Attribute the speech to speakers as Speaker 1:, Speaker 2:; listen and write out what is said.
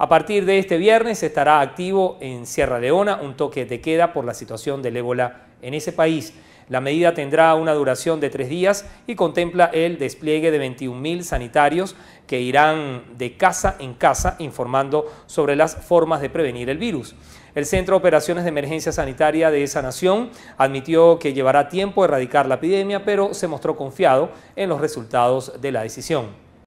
Speaker 1: A partir de este viernes estará activo en Sierra Leona un toque de queda por la situación del ébola en ese país. La medida tendrá una duración de tres días y contempla el despliegue de 21.000 sanitarios que irán de casa en casa informando sobre las formas de prevenir el virus. El Centro de Operaciones de Emergencia Sanitaria de esa nación admitió que llevará tiempo erradicar la epidemia, pero se mostró confiado en los resultados de la decisión.